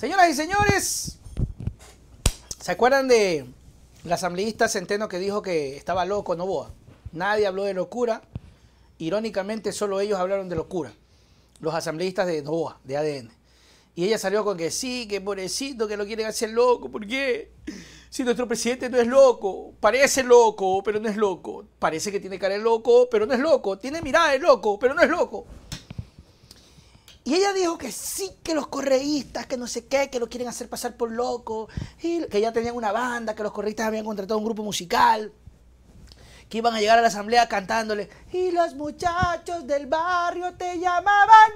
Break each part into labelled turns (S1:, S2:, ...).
S1: Señoras y señores, ¿se acuerdan de la asambleísta Centeno que dijo que estaba loco Novoa? Nadie habló de locura. Irónicamente, solo ellos hablaron de locura. Los asambleístas de Novoa, de ADN. Y ella salió con que sí, que pobrecito, que lo quieren hacer loco. ¿Por qué? Si nuestro presidente no es loco, parece loco, pero no es loco. Parece que tiene cara de loco, pero no es loco. Tiene mirada de loco, pero no es loco. Y ella dijo que sí, que los correístas, que no sé qué, que lo quieren hacer pasar por loco, que ya tenían una banda, que los correístas habían contratado un grupo musical, que iban a llegar a la asamblea cantándole, y los muchachos del barrio te llamaban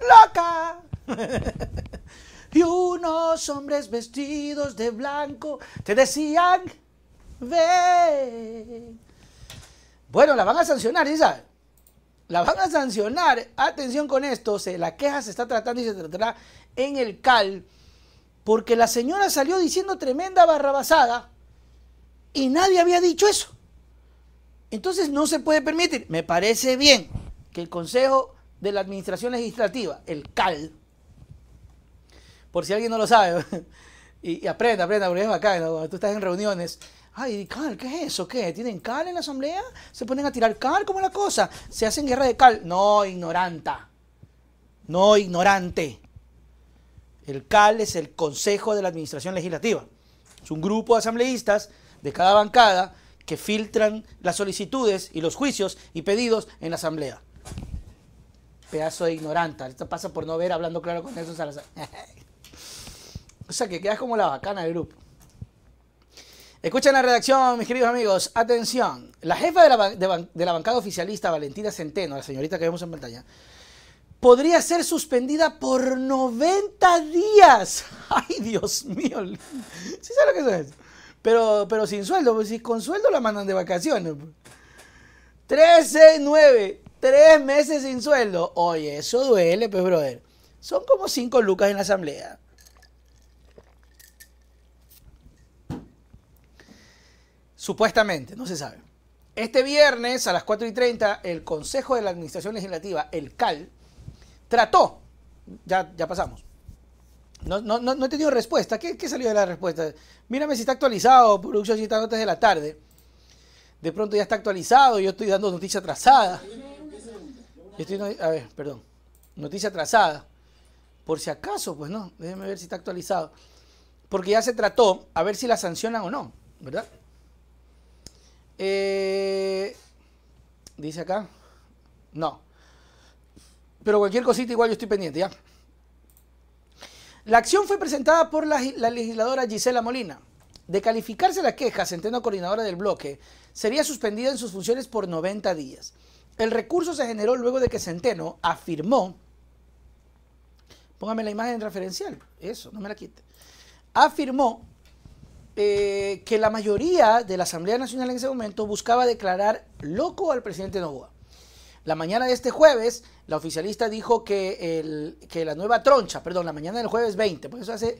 S1: loca. y unos hombres vestidos de blanco te decían, ¡Ve! Bueno, la van a sancionar, ¿sí la van a sancionar. Atención con esto. Se, la queja se está tratando y se tratará en el CAL. Porque la señora salió diciendo tremenda barrabasada. Y nadie había dicho eso. Entonces no se puede permitir. Me parece bien que el Consejo de la Administración Legislativa, el CAL, por si alguien no lo sabe, y, aprenda, aprenda, porque es bacán, tú estás en reuniones Ay, cal, ¿qué es eso? ¿Qué? ¿Tienen cal en la asamblea? ¿Se ponen a tirar cal? ¿Cómo es la cosa? ¿Se hacen guerra de cal? No, ignoranta. No, ignorante. El cal es el Consejo de la Administración Legislativa. Es un grupo de asambleístas de cada bancada que filtran las solicitudes y los juicios y pedidos en la asamblea. Pedazo de ignoranta. Esto pasa por no ver hablando claro con eso. o sea que quedas como la bacana del grupo. Escuchen la redacción, mis queridos amigos. Atención. La jefa de la, bancada oficialista, Valentina Centeno, la señorita que vemos en pantalla, podría ser suspendida por 90 días. Ay, Dios mío. ¿Sí sabe lo que eso es? Pero, pero sin sueldo, pues si con sueldo la mandan de vacaciones. 13, 9, 3 meses sin sueldo. Oye, eso duele, pues, brother. Son como 5 lucas en la asamblea. Supuestamente, no se sabe. Este viernes a las 4 y 30, el Consejo de la Administración Legislativa, el CAL, trató, ya, ya pasamos, no, no, no, no he tenido respuesta. ¿Qué, salió de la respuesta? Mírame si está actualizado, producción, si está antes de la tarde. De pronto ya está actualizado, yo estoy dando noticia atrasada. a ver, perdón. Noticia atrasada. Por si acaso, pues no, déjeme ver si está actualizado. Porque ya se trató a ver si la sancionan o no, ¿verdad? Eh, dice acá. No. Pero cualquier cosita igual yo estoy pendiente, ¿ya? La acción fue presentada por la, la legisladora Gisela Molina. De calificarse la queja, Centeno Coordinadora del Bloque sería suspendida en sus funciones por 90 días. El recurso se generó luego de que Centeno afirmó, póngame la imagen referencial, eso, no me la quite, afirmó eh, que la mayoría de la Asamblea Nacional en ese momento buscaba declarar loco al presidente Novoa. La mañana de este jueves, la oficialista dijo que, el, la nueva troncha, perdón, la mañana del jueves 20, por pues eso hace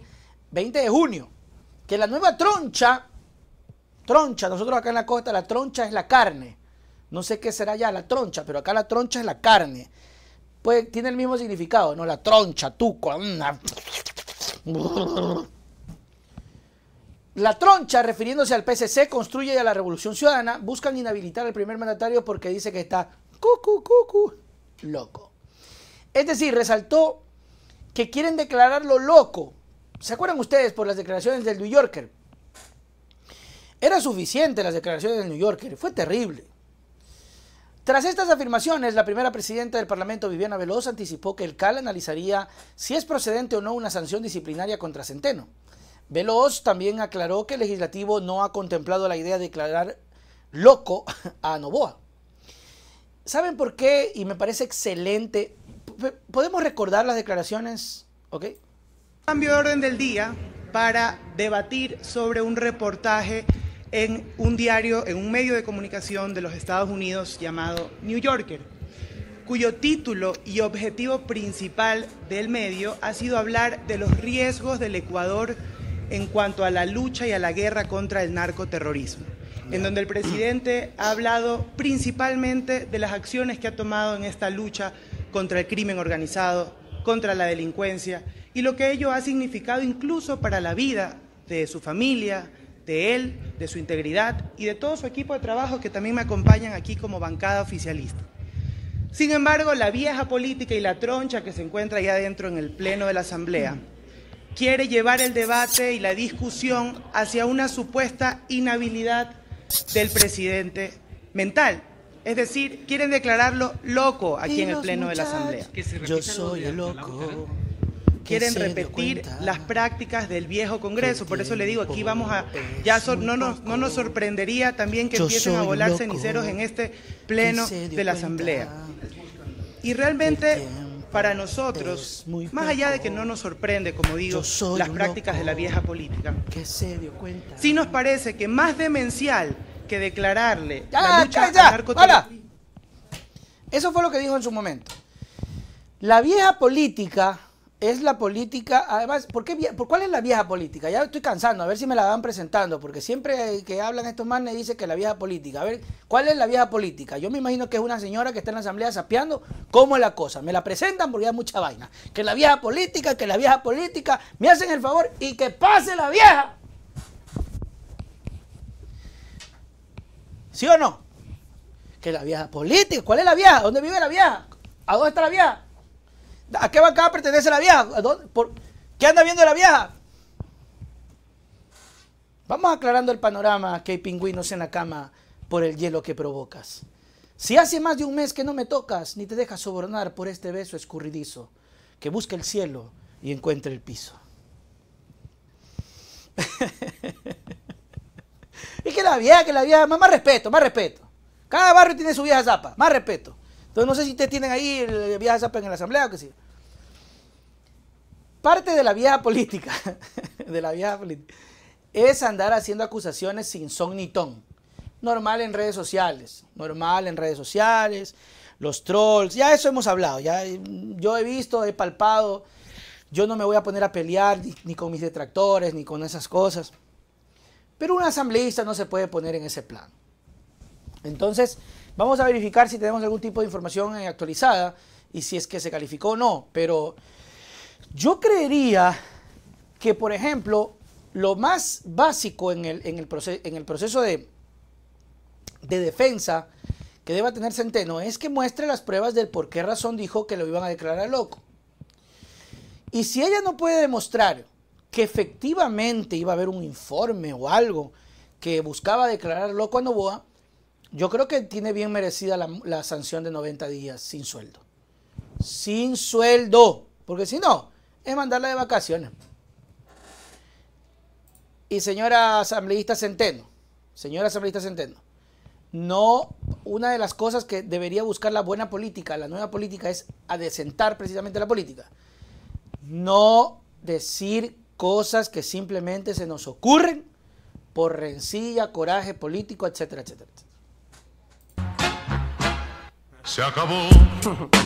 S1: 20 de junio, que la nueva troncha, troncha, nosotros acá en la costa la troncha es la carne, no sé qué será ya la troncha, pero acá la troncha es la carne, pues tiene el mismo significado, ¿no? La troncha, tuco, la troncha, refiriéndose al PCC construye a la Revolución Ciudadana, buscan inhabilitar al primer mandatario porque dice que está cu cu loco. Es decir, resaltó que quieren declararlo loco. ¿Se acuerdan ustedes por las declaraciones del New Yorker? Era suficiente las declaraciones del New Yorker, fue terrible. Tras estas afirmaciones, la primera presidenta del Parlamento, Viviana Veloz, anticipó que el CAL analizaría si es procedente o no una sanción disciplinaria contra Centeno. Veloz también aclaró que el legislativo no ha contemplado la idea de declarar loco a Novoa. ¿Saben por qué? Y me parece excelente. ¿Podemos recordar las declaraciones? ¿Ok?
S2: Cambio de orden del día para debatir sobre un reportaje en un diario, en un medio de comunicación de los Estados Unidos llamado New Yorker, cuyo título y objetivo principal del medio ha sido hablar de los riesgos del Ecuador en cuanto a la lucha y a la guerra contra el narcoterrorismo, en donde el presidente ha hablado principalmente de las acciones que ha tomado en esta lucha contra el crimen organizado, contra la delincuencia y lo que ello ha significado incluso para la vida de su familia, de él, de su integridad y de todo su equipo de trabajo que también me acompañan aquí como bancada oficialista. Sin embargo, la vieja política y la troncha que se encuentra allá adentro en el Pleno de la Asamblea quiere llevar el debate y la discusión hacia una supuesta inhabilidad del presidente mental. Es decir, quieren declararlo loco aquí en el Pleno de la Asamblea.
S1: Yo soy loco. Quieren repetir
S2: las prácticas del viejo Congreso. Por eso le digo, aquí vamos a... Ya no, nos, no nos sorprendería también que empiecen a volar ceniceros en este Pleno de la Asamblea. Y realmente para nosotros, más allá de que no nos sorprende, como digo, las prácticas de la vieja política, sí nos parece que más demencial que declararle la lucha ya, ya, Eso fue lo que dijo en su momento. La vieja política es la
S1: política, además, ¿por qué, por, ¿cuál es la vieja política? Ya estoy cansando, a ver si me la van presentando, porque siempre que hablan estos manes dicen que la vieja política. A ver, ¿cuál es la vieja política? Yo me imagino que es una señora que está en la asamblea sapeando cómo es la cosa. Me la presentan porque hay mucha vaina. Que la vieja política, que la vieja política, me hacen el favor y que pase la vieja. ¿Sí o no? Que la vieja política, ¿cuál es la vieja? ¿Dónde vive la vieja? ¿A dónde está la vieja? ¿A qué bancada pertenece la vieja? ¿Qué anda viendo la vieja? Vamos aclarando el panorama que hay pingüinos en la cama por el hielo que provocas. Si hace más de un mes que no me tocas, ni te dejas sobornar por este beso escurridizo, que busque el cielo y encuentre el piso. y que la vieja, que la vieja, más respeto, más respeto. Cada barrio tiene su vieja zapa, más respeto. Entonces, no sé si te tienen ahí eh, viajes en la asamblea o qué sé Parte de la vieja política, de la vieja política, es andar haciendo acusaciones sin son ni ton. Normal en redes sociales, normal en redes sociales, los trolls, ya eso hemos hablado, ya eh, yo he visto, he palpado, yo no me voy a poner a pelear ni, con mis detractores, ni con esas cosas. Pero un asambleísta no se puede poner en ese plan. Entonces, Vamos a verificar si tenemos algún tipo de información eh, actualizada y si es que se calificó o no, pero yo creería que, por ejemplo, lo más básico en el, proceso de, de defensa que deba tener Centeno es que muestre las pruebas del por qué razón dijo que lo iban a declarar loco. Y si ella no puede demostrar que efectivamente iba a haber un informe o algo que buscaba declarar loco a Novoa, yo creo que tiene bien merecida la, sanción de 90 días sin sueldo. Sin sueldo. Porque si no, es mandarla de vacaciones. Y señora asambleísta Centeno, señora asambleísta Centeno, no, una de las cosas que debería buscar la buena política, la nueva política, es adecentar precisamente la política. No decir cosas que simplemente se nos ocurren por rencilla, coraje político, etcétera. etcétera.
S2: se acabó.